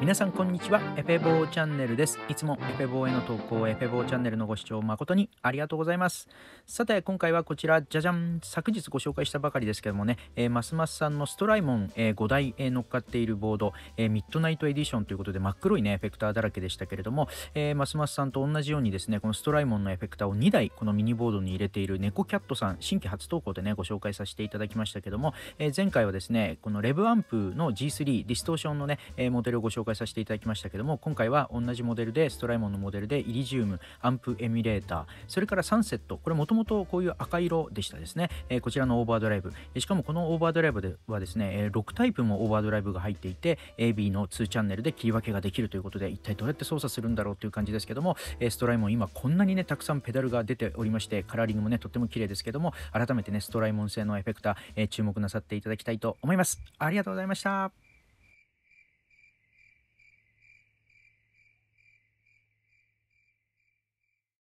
皆さんこんにちはエペボーチャンネルですいつもエペボーへの投稿エペボーチャンネルのご視聴誠にありがとうございますさて今回はこちらじゃじゃん昨日ご紹介したばかりですけどもね、えー、ますますさんのストライモン、えー、5台、えー、乗っかっているボード、えー、ミッドナイトエディションということで真っ黒いねエフェクターだらけでしたけれども、えー、ますますさんと同じようにですねこのストライモンのエフェクターを2台このミニボードに入れている猫キャットさん新規初投稿でねご紹介させていただきましたけども、えー、前回はですねこのレブアンプの G3 ディストーションのね、えモデルをご紹介介させていただきましたけども今回は同じモデルでストライモンのモデルでイリジウムアンプエミュレーターそれからサンセットこれもともとこういう赤色でしたですね、えー、こちらのオーバードライブしかもこのオーバードライブではですね、え6タイプもオーバードライブが入っていて AB の2チャンネルで切り分けができるということで一体どうやって操作するんだろうという感じですけども、えストライモン今こんなにねたくさんペダルが出ておりましてカラーリングもねとっても綺麗ですけども改めてねストライモン製のエフェクター、えー、注目なさっていただきたいと思いますありがとうございました